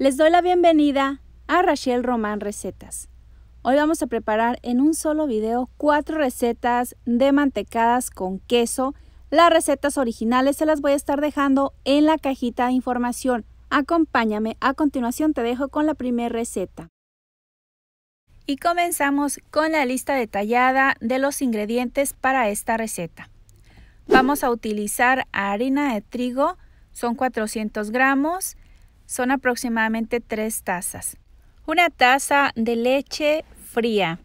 Les doy la bienvenida a Rachel Román Recetas. Hoy vamos a preparar en un solo video cuatro recetas de mantecadas con queso. Las recetas originales se las voy a estar dejando en la cajita de información. Acompáñame, a continuación te dejo con la primera receta. Y comenzamos con la lista detallada de los ingredientes para esta receta. Vamos a utilizar harina de trigo, son 400 gramos, son aproximadamente 3 tazas. Una taza de leche fría.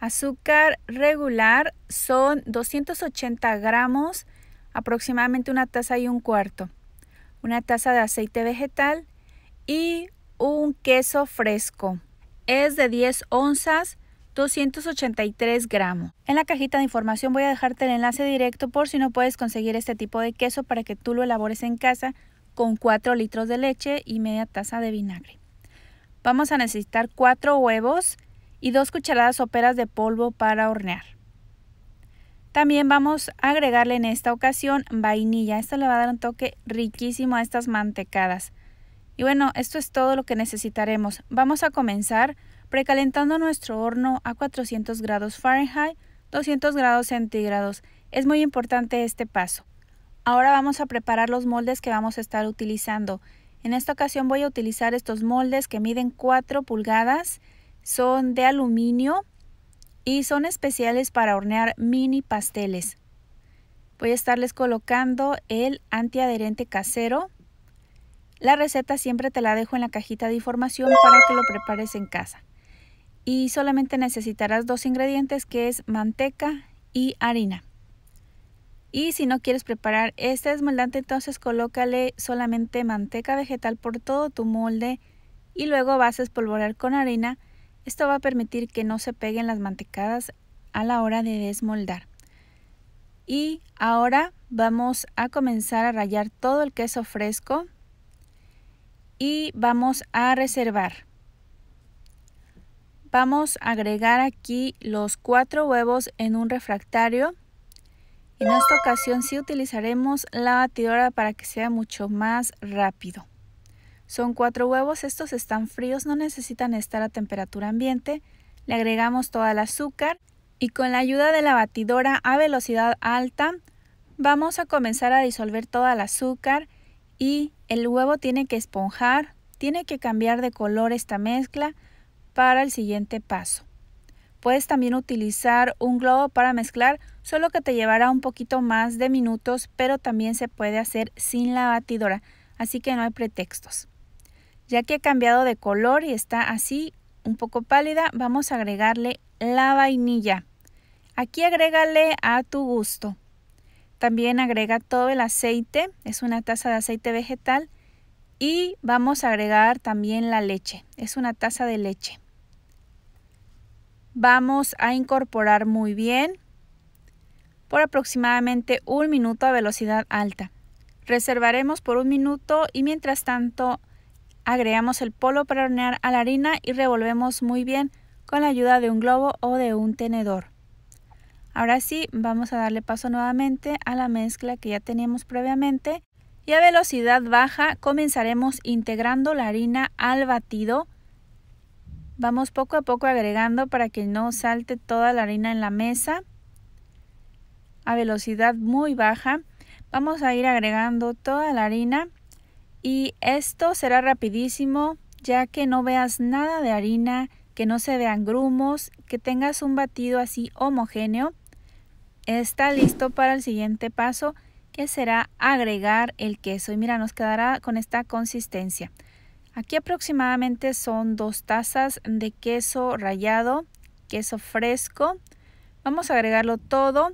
Azúcar regular son 280 gramos, aproximadamente una taza y un cuarto. Una taza de aceite vegetal y un queso fresco. Es de 10 onzas, 283 gramos. En la cajita de información voy a dejarte el enlace directo por si no puedes conseguir este tipo de queso para que tú lo elabores en casa con 4 litros de leche y media taza de vinagre. Vamos a necesitar 4 huevos y 2 cucharadas soperas de polvo para hornear. También vamos a agregarle en esta ocasión vainilla. Esto le va a dar un toque riquísimo a estas mantecadas. Y bueno, esto es todo lo que necesitaremos. Vamos a comenzar precalentando nuestro horno a 400 grados Fahrenheit, 200 grados centígrados. Es muy importante este paso. Ahora vamos a preparar los moldes que vamos a estar utilizando. En esta ocasión voy a utilizar estos moldes que miden 4 pulgadas, son de aluminio y son especiales para hornear mini pasteles. Voy a estarles colocando el antiadherente casero. La receta siempre te la dejo en la cajita de información para que lo prepares en casa. Y solamente necesitarás dos ingredientes que es manteca y harina. Y si no quieres preparar este desmoldante, entonces colócale solamente manteca vegetal por todo tu molde y luego vas a espolvorear con harina. Esto va a permitir que no se peguen las mantecadas a la hora de desmoldar. Y ahora vamos a comenzar a rallar todo el queso fresco y vamos a reservar. Vamos a agregar aquí los cuatro huevos en un refractario. En esta ocasión sí utilizaremos la batidora para que sea mucho más rápido. Son cuatro huevos, estos están fríos, no necesitan estar a temperatura ambiente. Le agregamos todo el azúcar y con la ayuda de la batidora a velocidad alta vamos a comenzar a disolver todo el azúcar y el huevo tiene que esponjar, tiene que cambiar de color esta mezcla para el siguiente paso. Puedes también utilizar un globo para mezclar, solo que te llevará un poquito más de minutos, pero también se puede hacer sin la batidora, así que no hay pretextos. Ya que he cambiado de color y está así, un poco pálida, vamos a agregarle la vainilla. Aquí agrégale a tu gusto. También agrega todo el aceite, es una taza de aceite vegetal. Y vamos a agregar también la leche, es una taza de leche vamos a incorporar muy bien por aproximadamente un minuto a velocidad alta. Reservaremos por un minuto y mientras tanto agregamos el polvo para hornear a la harina y revolvemos muy bien con la ayuda de un globo o de un tenedor. Ahora sí, vamos a darle paso nuevamente a la mezcla que ya teníamos previamente y a velocidad baja comenzaremos integrando la harina al batido Vamos poco a poco agregando para que no salte toda la harina en la mesa. A velocidad muy baja vamos a ir agregando toda la harina y esto será rapidísimo ya que no veas nada de harina, que no se vean grumos, que tengas un batido así homogéneo. Está listo para el siguiente paso que será agregar el queso y mira nos quedará con esta consistencia. Aquí aproximadamente son dos tazas de queso rallado, queso fresco. Vamos a agregarlo todo.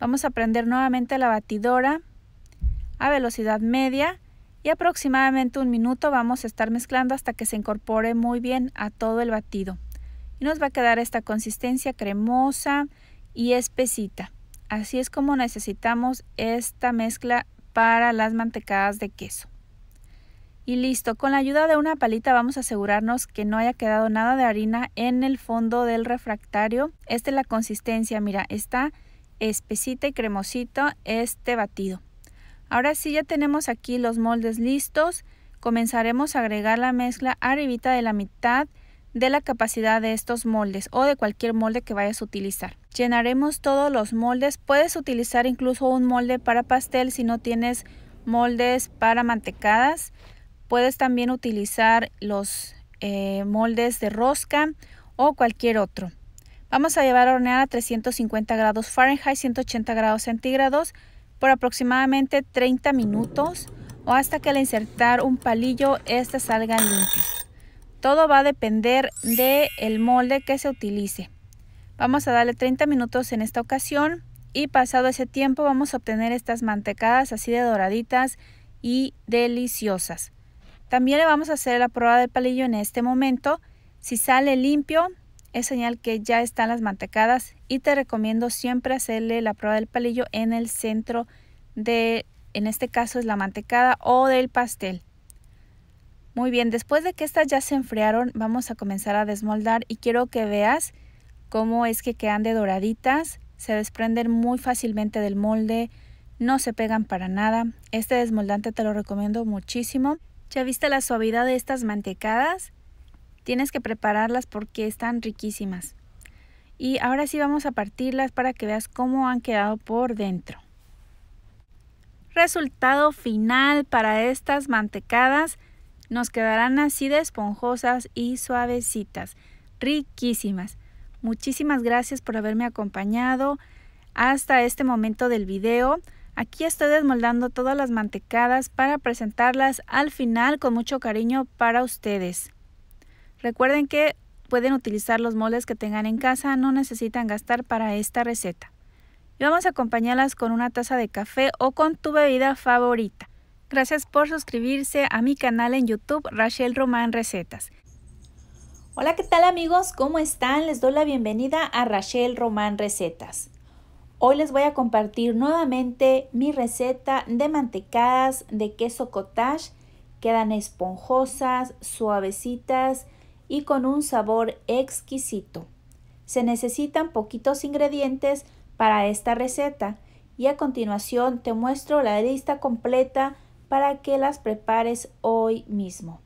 Vamos a prender nuevamente la batidora a velocidad media y aproximadamente un minuto vamos a estar mezclando hasta que se incorpore muy bien a todo el batido. Y nos va a quedar esta consistencia cremosa y espesita. Así es como necesitamos esta mezcla para las mantecadas de queso. Y listo, con la ayuda de una palita vamos a asegurarnos que no haya quedado nada de harina en el fondo del refractario. Esta es la consistencia, mira, está espesita y cremosito este batido. Ahora sí ya tenemos aquí los moldes listos. Comenzaremos a agregar la mezcla arribita de la mitad de la capacidad de estos moldes o de cualquier molde que vayas a utilizar. Llenaremos todos los moldes. Puedes utilizar incluso un molde para pastel si no tienes moldes para mantecadas. Puedes también utilizar los eh, moldes de rosca o cualquier otro. Vamos a llevar a hornear a 350 grados Fahrenheit, 180 grados centígrados por aproximadamente 30 minutos o hasta que al insertar un palillo este salga limpia. Todo va a depender del molde que se utilice. Vamos a darle 30 minutos en esta ocasión y pasado ese tiempo vamos a obtener estas mantecadas así de doraditas y deliciosas. También le vamos a hacer la prueba del palillo en este momento. Si sale limpio, es señal que ya están las mantecadas y te recomiendo siempre hacerle la prueba del palillo en el centro de, en este caso es la mantecada o del pastel. Muy bien, después de que estas ya se enfriaron, vamos a comenzar a desmoldar y quiero que veas cómo es que quedan de doraditas, se desprenden muy fácilmente del molde, no se pegan para nada. Este desmoldante te lo recomiendo muchísimo. ¿Ya viste la suavidad de estas mantecadas? Tienes que prepararlas porque están riquísimas. Y ahora sí vamos a partirlas para que veas cómo han quedado por dentro. Resultado final para estas mantecadas. Nos quedarán así de esponjosas y suavecitas. Riquísimas. Muchísimas gracias por haberme acompañado hasta este momento del video. Aquí estoy desmoldando todas las mantecadas para presentarlas al final con mucho cariño para ustedes. Recuerden que pueden utilizar los moldes que tengan en casa, no necesitan gastar para esta receta. Y vamos a acompañarlas con una taza de café o con tu bebida favorita. Gracias por suscribirse a mi canal en YouTube Rachel Román Recetas. Hola, ¿qué tal amigos? ¿Cómo están? Les doy la bienvenida a Rachel Román Recetas. Hoy les voy a compartir nuevamente mi receta de mantecadas de queso cottage. Quedan esponjosas, suavecitas y con un sabor exquisito. Se necesitan poquitos ingredientes para esta receta y a continuación te muestro la lista completa para que las prepares hoy mismo.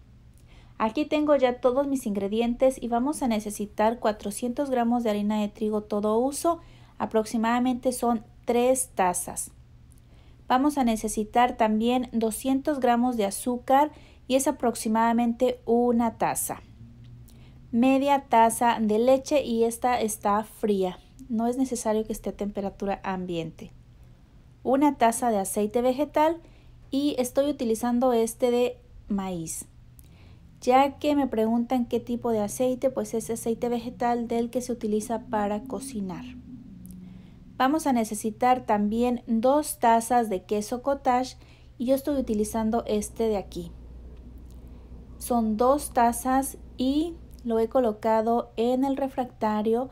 Aquí tengo ya todos mis ingredientes y vamos a necesitar 400 gramos de harina de trigo todo uso, aproximadamente son tres tazas. Vamos a necesitar también 200 gramos de azúcar y es aproximadamente una taza. Media taza de leche y esta está fría. No es necesario que esté a temperatura ambiente. Una taza de aceite vegetal y estoy utilizando este de maíz. Ya que me preguntan qué tipo de aceite, pues es aceite vegetal del que se utiliza para cocinar. Vamos a necesitar también dos tazas de queso cottage y yo estoy utilizando este de aquí. Son dos tazas y lo he colocado en el refractario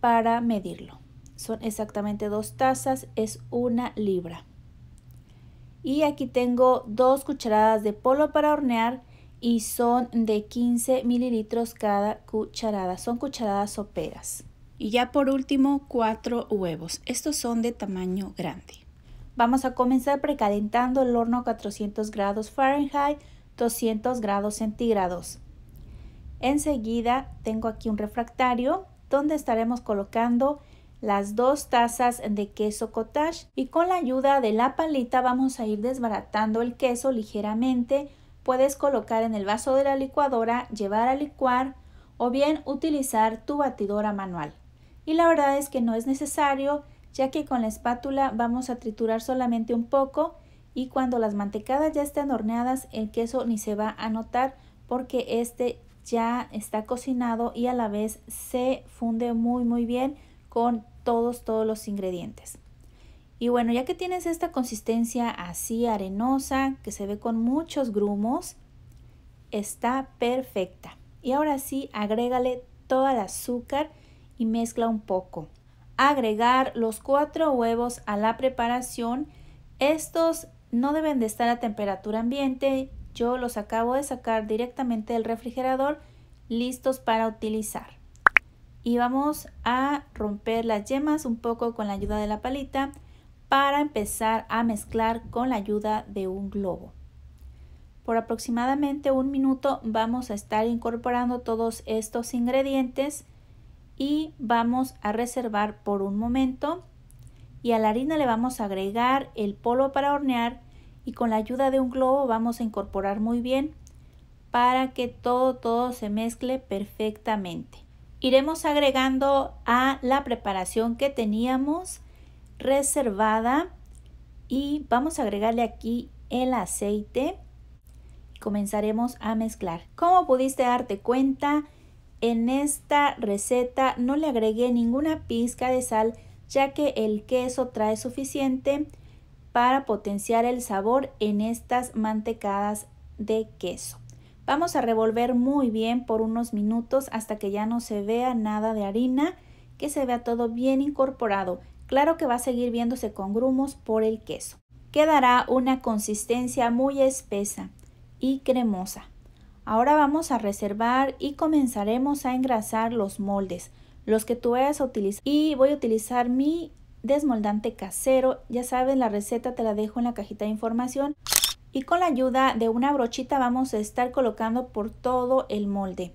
para medirlo. Son exactamente dos tazas, es una libra. Y aquí tengo dos cucharadas de polvo para hornear y son de 15 mililitros cada cucharada. Son cucharadas soperas. Y ya por último, cuatro huevos. Estos son de tamaño grande. Vamos a comenzar precalentando el horno a 400 grados Fahrenheit, 200 grados centígrados. Enseguida tengo aquí un refractario donde estaremos colocando las dos tazas de queso cottage y con la ayuda de la palita vamos a ir desbaratando el queso ligeramente. Puedes colocar en el vaso de la licuadora, llevar a licuar o bien utilizar tu batidora manual y la verdad es que no es necesario ya que con la espátula vamos a triturar solamente un poco y cuando las mantecadas ya estén horneadas el queso ni se va a notar porque este ya está cocinado y a la vez se funde muy muy bien con todos todos los ingredientes. Y bueno, ya que tienes esta consistencia así arenosa, que se ve con muchos grumos, está perfecta. Y ahora sí, agrégale todo el azúcar y mezcla un poco. Agregar los cuatro huevos a la preparación. Estos no deben de estar a temperatura ambiente. Yo los acabo de sacar directamente del refrigerador, listos para utilizar. Y vamos a romper las yemas un poco con la ayuda de la palita para empezar a mezclar con la ayuda de un globo. Por aproximadamente un minuto vamos a estar incorporando todos estos ingredientes y vamos a reservar por un momento y a la harina le vamos a agregar el polvo para hornear y con la ayuda de un globo vamos a incorporar muy bien para que todo todo se mezcle perfectamente. Iremos agregando a la preparación que teníamos reservada y vamos a agregarle aquí el aceite. Comenzaremos a mezclar. Como pudiste darte cuenta, en esta receta no le agregué ninguna pizca de sal ya que el queso trae suficiente para potenciar el sabor en estas mantecadas de queso. Vamos a revolver muy bien por unos minutos hasta que ya no se vea nada de harina, que se vea todo bien incorporado. Claro que va a seguir viéndose con grumos por el queso. Quedará una consistencia muy espesa y cremosa. Ahora vamos a reservar y comenzaremos a engrasar los moldes, los que tú vayas a utilizar. Y voy a utilizar mi desmoldante casero, ya sabes la receta te la dejo en la cajita de información. Y con la ayuda de una brochita vamos a estar colocando por todo el molde.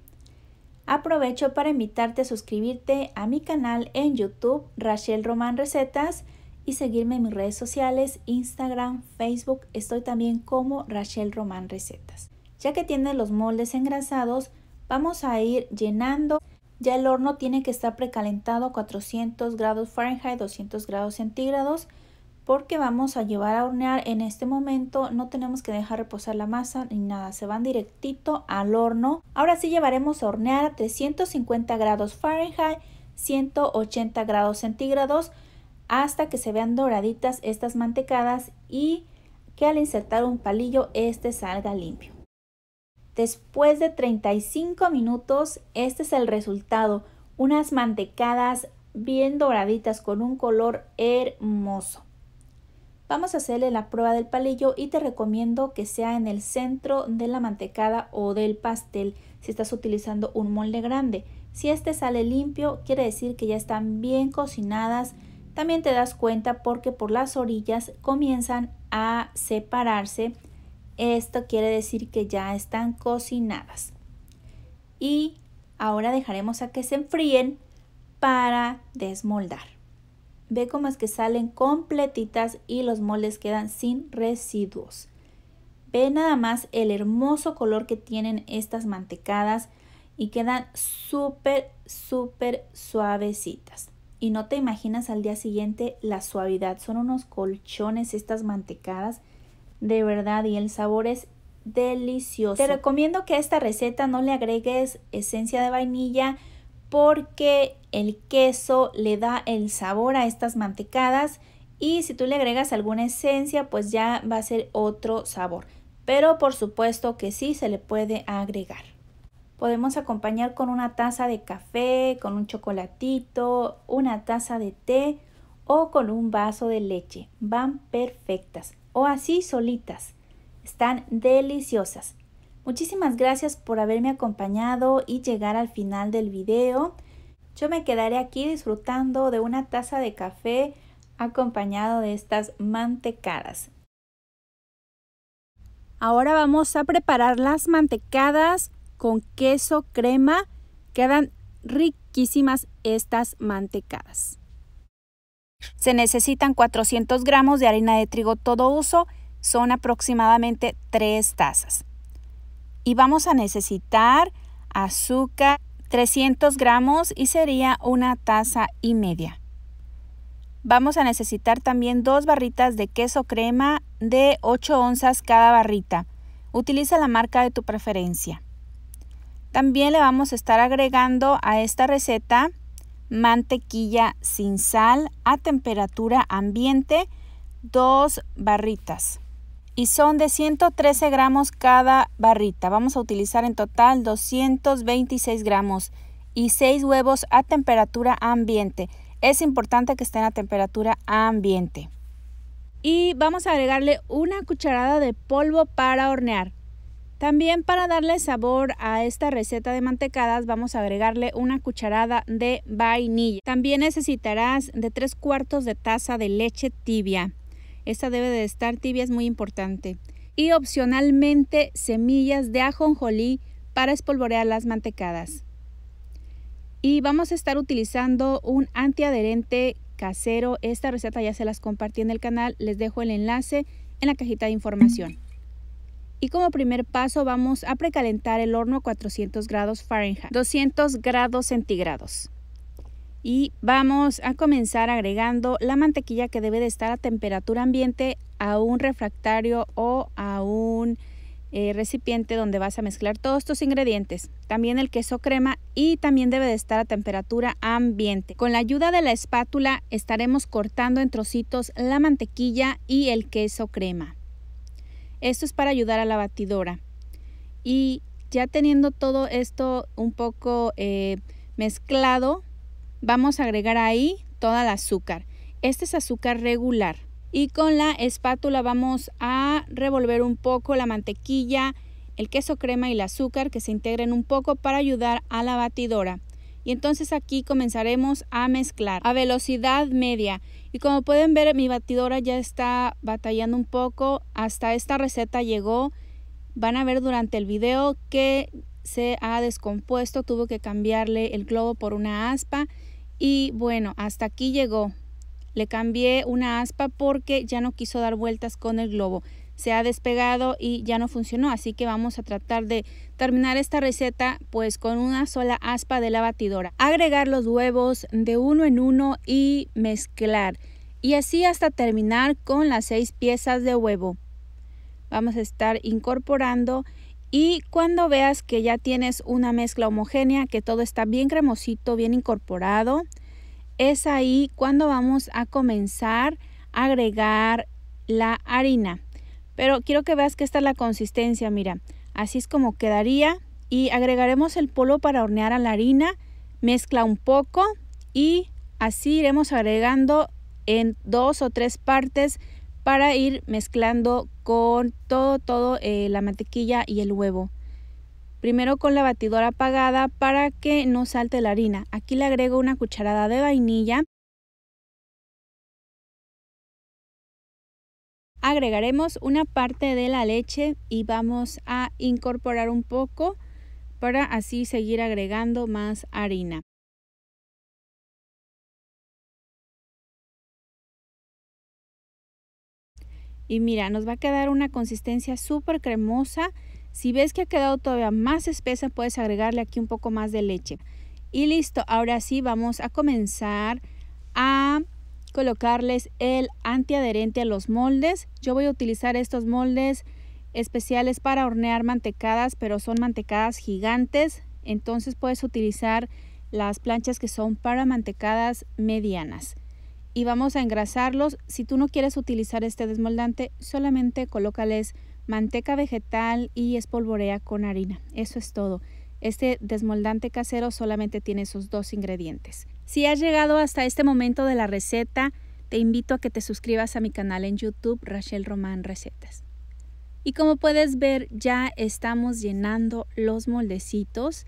Aprovecho para invitarte a suscribirte a mi canal en YouTube, Rachel Román Recetas, y seguirme en mis redes sociales, Instagram, Facebook. Estoy también como Rachel Román Recetas. Ya que tiene los moldes engrasados, vamos a ir llenando. Ya el horno tiene que estar precalentado a 400 grados Fahrenheit, 200 grados centígrados, porque vamos a llevar a hornear en este momento. No tenemos que dejar reposar la masa ni nada, se van directito al horno. Ahora sí llevaremos a hornear a 350 grados Fahrenheit, 180 grados centígrados, hasta que se vean doraditas estas mantecadas y que al insertar un palillo este salga limpio. Después de 35 minutos, este es el resultado, unas mantecadas bien doraditas con un color hermoso. Vamos a hacerle la prueba del palillo y te recomiendo que sea en el centro de la mantecada o del pastel si estás utilizando un molde grande. Si este sale limpio, quiere decir que ya están bien cocinadas. También te das cuenta porque por las orillas comienzan a separarse esto quiere decir que ya están cocinadas. Y ahora dejaremos a que se enfríen para desmoldar. Ve cómo es que salen completitas y los moldes quedan sin residuos. Ve nada más el hermoso color que tienen estas mantecadas y quedan súper, súper suavecitas. Y no te imaginas al día siguiente la suavidad. Son unos colchones estas mantecadas de verdad y el sabor es delicioso. Te recomiendo que a esta receta no le agregues esencia de vainilla porque el queso le da el sabor a estas mantecadas y si tú le agregas alguna esencia pues ya va a ser otro sabor. Pero por supuesto que sí se le puede agregar. Podemos acompañar con una taza de café, con un chocolatito, una taza de té o con un vaso de leche. Van perfectas o así solitas. Están deliciosas. Muchísimas gracias por haberme acompañado y llegar al final del video. Yo me quedaré aquí disfrutando de una taza de café acompañado de estas mantecadas. Ahora vamos a preparar las mantecadas con queso crema. Quedan riquísimas estas mantecadas. Se necesitan 400 gramos de harina de trigo todo uso, son aproximadamente 3 tazas. Y vamos a necesitar azúcar 300 gramos y sería una taza y media. Vamos a necesitar también dos barritas de queso crema de 8 onzas cada barrita. Utiliza la marca de tu preferencia. También le vamos a estar agregando a esta receta mantequilla sin sal a temperatura ambiente, dos barritas. Y son de 113 gramos cada barrita. Vamos a utilizar en total 226 gramos y 6 huevos a temperatura ambiente. Es importante que estén a temperatura ambiente. Y vamos a agregarle una cucharada de polvo para hornear. También para darle sabor a esta receta de mantecadas vamos a agregarle una cucharada de vainilla. También necesitarás de 3 cuartos de taza de leche tibia. Esta debe de estar tibia, es muy importante. Y opcionalmente semillas de ajonjolí para espolvorear las mantecadas. Y vamos a estar utilizando un antiadherente casero. Esta receta ya se las compartí en el canal, les dejo el enlace en la cajita de información y como primer paso vamos a precalentar el horno a 400 grados Fahrenheit, 200 grados centígrados. Y vamos a comenzar agregando la mantequilla que debe de estar a temperatura ambiente a un refractario o a un eh, recipiente donde vas a mezclar todos estos ingredientes, también el queso crema y también debe de estar a temperatura ambiente. Con la ayuda de la espátula estaremos cortando en trocitos la mantequilla y el queso crema. Esto es para ayudar a la batidora. Y ya teniendo todo esto un poco eh, mezclado, vamos a agregar ahí toda el azúcar. Este es azúcar regular. Y con la espátula vamos a revolver un poco la mantequilla, el queso crema y el azúcar que se integren un poco para ayudar a la batidora. Y entonces aquí comenzaremos a mezclar a velocidad media. Y como pueden ver, mi batidora ya está batallando un poco. Hasta esta receta llegó. Van a ver durante el video que se ha descompuesto. Tuvo que cambiarle el globo por una aspa. Y bueno, hasta aquí llegó. Le cambié una aspa porque ya no quiso dar vueltas con el globo se ha despegado y ya no funcionó. Así que vamos a tratar de terminar esta receta pues con una sola aspa de la batidora. Agregar los huevos de uno en uno y mezclar. Y así hasta terminar con las seis piezas de huevo. Vamos a estar incorporando y cuando veas que ya tienes una mezcla homogénea, que todo está bien cremosito, bien incorporado, es ahí cuando vamos a comenzar a agregar la harina. Pero quiero que veas que esta es la consistencia, mira. Así es como quedaría y agregaremos el polvo para hornear a la harina. Mezcla un poco y así iremos agregando en dos o tres partes para ir mezclando con todo, todo eh, la mantequilla y el huevo. Primero con la batidora apagada para que no salte la harina. Aquí le agrego una cucharada de vainilla agregaremos una parte de la leche y vamos a incorporar un poco para así seguir agregando más harina. Y mira, nos va a quedar una consistencia súper cremosa. Si ves que ha quedado todavía más espesa, puedes agregarle aquí un poco más de leche. Y listo, ahora sí vamos a comenzar a colocarles el antiadherente a los moldes. Yo voy a utilizar estos moldes especiales para hornear mantecadas, pero son mantecadas gigantes. Entonces puedes utilizar las planchas que son para mantecadas medianas. Y vamos a engrasarlos. Si tú no quieres utilizar este desmoldante, solamente colócales manteca vegetal y espolvorea con harina. Eso es todo. Este desmoldante casero solamente tiene esos dos ingredientes. Si has llegado hasta este momento de la receta, te invito a que te suscribas a mi canal en YouTube, Rachel Román Recetas. Y como puedes ver, ya estamos llenando los moldecitos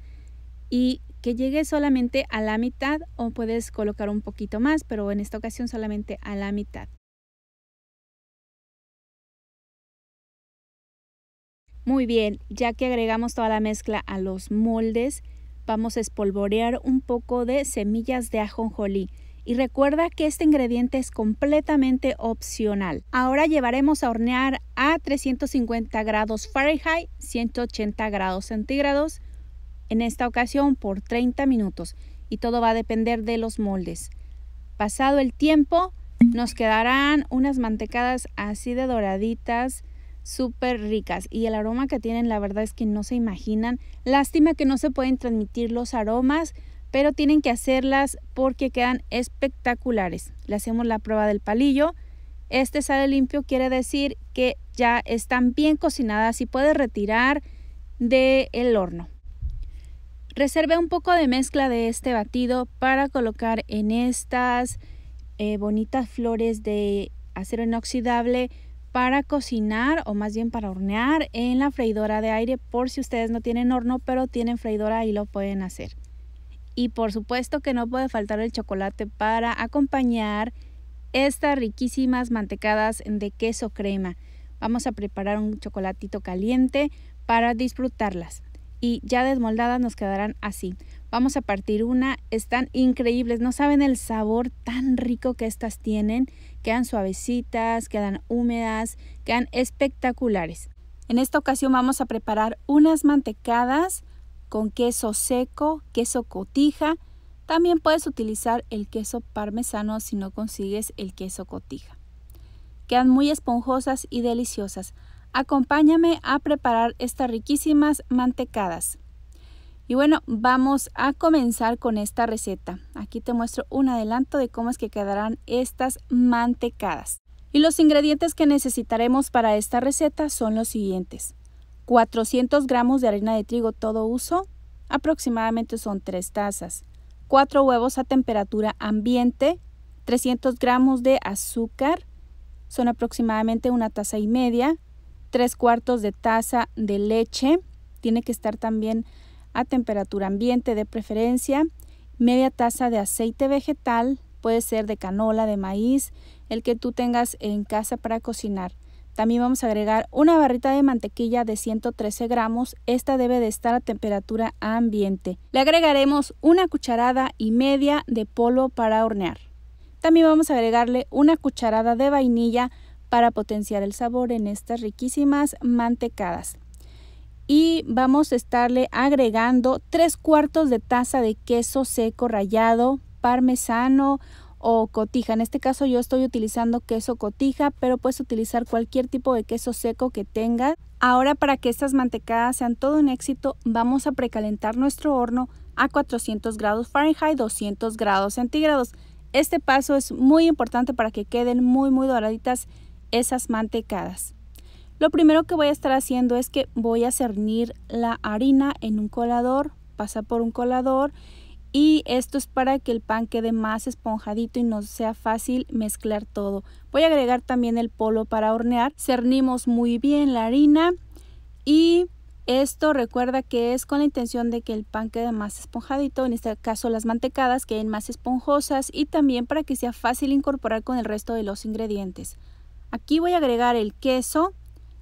y que llegue solamente a la mitad o puedes colocar un poquito más, pero en esta ocasión solamente a la mitad. Muy bien, ya que agregamos toda la mezcla a los moldes, vamos a espolvorear un poco de semillas de ajonjolí. Y recuerda que este ingrediente es completamente opcional. Ahora llevaremos a hornear a 350 grados Fahrenheit, 180 grados centígrados, en esta ocasión por 30 minutos. Y todo va a depender de los moldes. Pasado el tiempo, nos quedarán unas mantecadas así de doraditas, súper ricas y el aroma que tienen la verdad es que no se imaginan. Lástima que no se pueden transmitir los aromas, pero tienen que hacerlas porque quedan espectaculares. Le hacemos la prueba del palillo. Este sale limpio quiere decir que ya están bien cocinadas y puedes retirar del el horno. Reserve un poco de mezcla de este batido para colocar en estas eh, bonitas flores de acero inoxidable para cocinar o más bien para hornear en la freidora de aire por si ustedes no tienen horno pero tienen freidora y lo pueden hacer. Y por supuesto que no puede faltar el chocolate para acompañar estas riquísimas mantecadas de queso crema. Vamos a preparar un chocolatito caliente para disfrutarlas y ya desmoldadas nos quedarán así. Vamos a partir una. Están increíbles. No saben el sabor tan rico que estas tienen. Quedan suavecitas, quedan húmedas, quedan espectaculares. En esta ocasión vamos a preparar unas mantecadas con queso seco, queso cotija. También puedes utilizar el queso parmesano si no consigues el queso cotija. Quedan muy esponjosas y deliciosas. Acompáñame a preparar estas riquísimas mantecadas. Y bueno, vamos a comenzar con esta receta. Aquí te muestro un adelanto de cómo es que quedarán estas mantecadas. Y los ingredientes que necesitaremos para esta receta son los siguientes. 400 gramos de harina de trigo todo uso, aproximadamente son 3 tazas. 4 huevos a temperatura ambiente, 300 gramos de azúcar, son aproximadamente una taza y media, 3 cuartos de taza de leche, tiene que estar también a temperatura ambiente de preferencia, media taza de aceite vegetal, puede ser de canola, de maíz, el que tú tengas en casa para cocinar. También vamos a agregar una barrita de mantequilla de 113 gramos. Esta debe de estar a temperatura ambiente. Le agregaremos una cucharada y media de polvo para hornear. También vamos a agregarle una cucharada de vainilla para potenciar el sabor en estas riquísimas mantecadas y vamos a estarle agregando tres cuartos de taza de queso seco rallado, parmesano o cotija. En este caso yo estoy utilizando queso cotija, pero puedes utilizar cualquier tipo de queso seco que tengas. Ahora para que estas mantecadas sean todo un éxito, vamos a precalentar nuestro horno a 400 grados Fahrenheit, 200 grados centígrados. Este paso es muy importante para que queden muy muy doraditas esas mantecadas. Lo primero que voy a estar haciendo es que voy a cernir la harina en un colador, pasa por un colador y esto es para que el pan quede más esponjadito y no sea fácil mezclar todo. Voy a agregar también el polo para hornear. Cernimos muy bien la harina y esto recuerda que es con la intención de que el pan quede más esponjadito, en este caso las mantecadas queden más esponjosas y también para que sea fácil incorporar con el resto de los ingredientes. Aquí voy a agregar el queso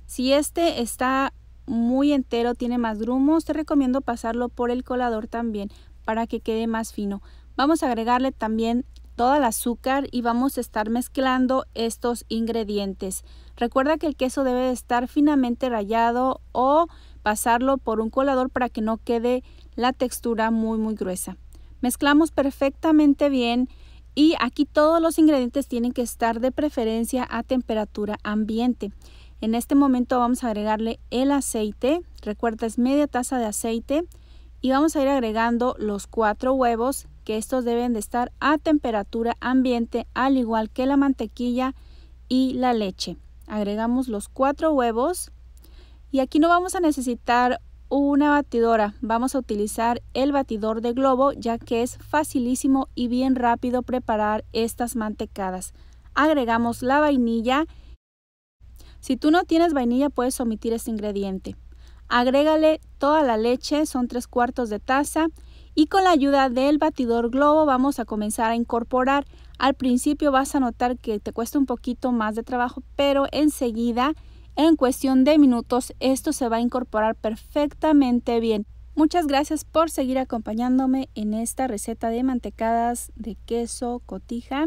si este está muy entero, tiene más grumos, te recomiendo pasarlo por el colador también para que quede más fino. Vamos a agregarle también todo el azúcar y vamos a estar mezclando estos ingredientes. Recuerda que el queso debe estar finamente rallado o pasarlo por un colador para que no quede la textura muy muy gruesa. Mezclamos perfectamente bien y aquí todos los ingredientes tienen que estar de preferencia a temperatura ambiente. En este momento vamos a agregarle el aceite. Recuerda, es media taza de aceite. Y vamos a ir agregando los cuatro huevos, que estos deben de estar a temperatura ambiente, al igual que la mantequilla y la leche. Agregamos los cuatro huevos. Y aquí no vamos a necesitar una batidora. Vamos a utilizar el batidor de globo ya que es facilísimo y bien rápido preparar estas mantecadas. Agregamos la vainilla si tú no tienes vainilla, puedes omitir este ingrediente. Agrégale toda la leche, son tres cuartos de taza, y con la ayuda del batidor globo vamos a comenzar a incorporar. Al principio vas a notar que te cuesta un poquito más de trabajo, pero enseguida, en cuestión de minutos, esto se va a incorporar perfectamente bien. Muchas gracias por seguir acompañándome en esta receta de mantecadas de queso cotija.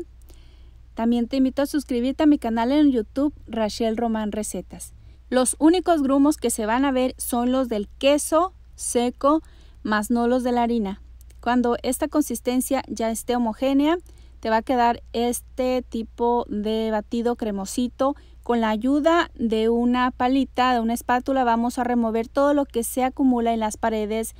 También te invito a suscribirte a mi canal en YouTube, Rachel Román Recetas. Los únicos grumos que se van a ver son los del queso seco, más no los de la harina. Cuando esta consistencia ya esté homogénea, te va a quedar este tipo de batido cremosito. Con la ayuda de una palita, de una espátula, vamos a remover todo lo que se acumula en las paredes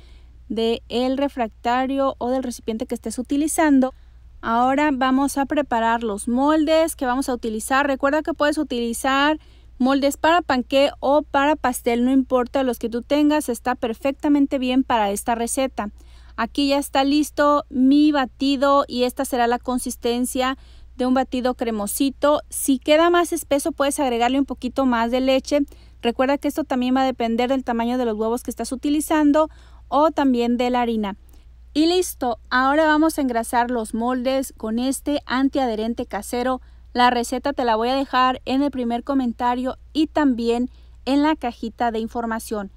del el refractario o del recipiente que estés utilizando Ahora vamos a preparar los moldes que vamos a utilizar. Recuerda que puedes utilizar moldes para panque o para pastel, no importa los que tú tengas, está perfectamente bien para esta receta. Aquí ya está listo mi batido y esta será la consistencia de un batido cremosito. Si queda más espeso puedes agregarle un poquito más de leche. Recuerda que esto también va a depender del tamaño de los huevos que estás utilizando o también de la harina. Y listo, ahora vamos a engrasar los moldes con este antiadherente casero. La receta te la voy a dejar en el primer comentario y también en la cajita de información.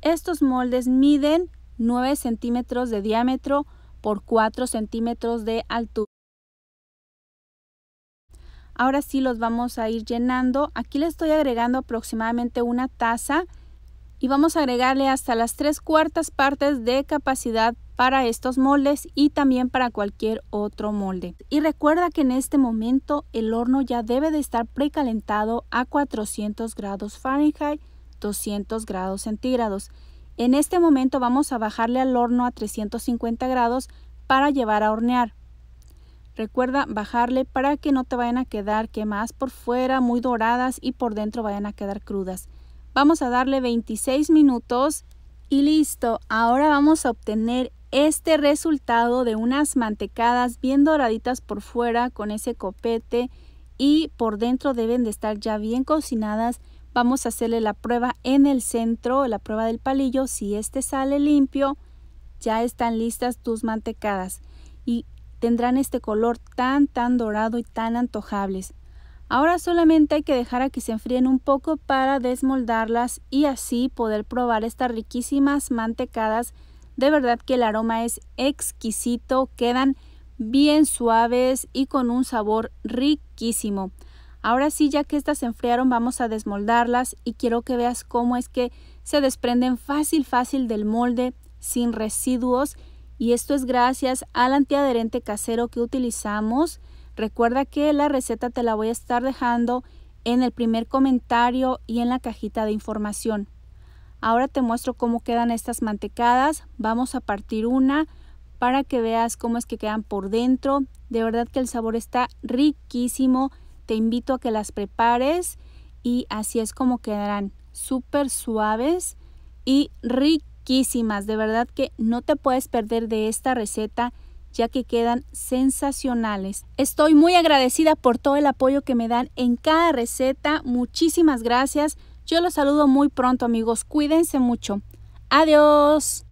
Estos moldes miden 9 centímetros de diámetro por 4 centímetros de altura. Ahora sí los vamos a ir llenando. Aquí le estoy agregando aproximadamente una taza y vamos a agregarle hasta las tres cuartas partes de capacidad para estos moldes y también para cualquier otro molde. Y recuerda que en este momento el horno ya debe de estar precalentado a 400 grados Fahrenheit, 200 grados centígrados. En este momento vamos a bajarle al horno a 350 grados para llevar a hornear. Recuerda bajarle para que no te vayan a quedar quemadas por fuera, muy doradas y por dentro vayan a quedar crudas. Vamos a darle 26 minutos y listo. Ahora vamos a obtener este resultado de unas mantecadas bien doraditas por fuera con ese copete y por dentro deben de estar ya bien cocinadas. Vamos a hacerle la prueba en el centro, la prueba del palillo. Si este sale limpio, ya están listas tus mantecadas y tendrán este color tan tan dorado y tan antojables. Ahora solamente hay que dejar a que se enfríen un poco para desmoldarlas y así poder probar estas riquísimas mantecadas de verdad que el aroma es exquisito, quedan bien suaves y con un sabor riquísimo. Ahora sí, ya que estas se enfriaron, vamos a desmoldarlas y quiero que veas cómo es que se desprenden fácil, fácil del molde, sin residuos. Y esto es gracias al antiadherente casero que utilizamos. Recuerda que la receta te la voy a estar dejando en el primer comentario y en la cajita de información. Ahora te muestro cómo quedan estas mantecadas. Vamos a partir una para que veas cómo es que quedan por dentro. De verdad que el sabor está riquísimo. Te invito a que las prepares y así es como quedarán súper suaves y riquísimas. De verdad que no te puedes perder de esta receta ya que quedan sensacionales. Estoy muy agradecida por todo el apoyo que me dan en cada receta. Muchísimas gracias. Yo los saludo muy pronto amigos, cuídense mucho. Adiós.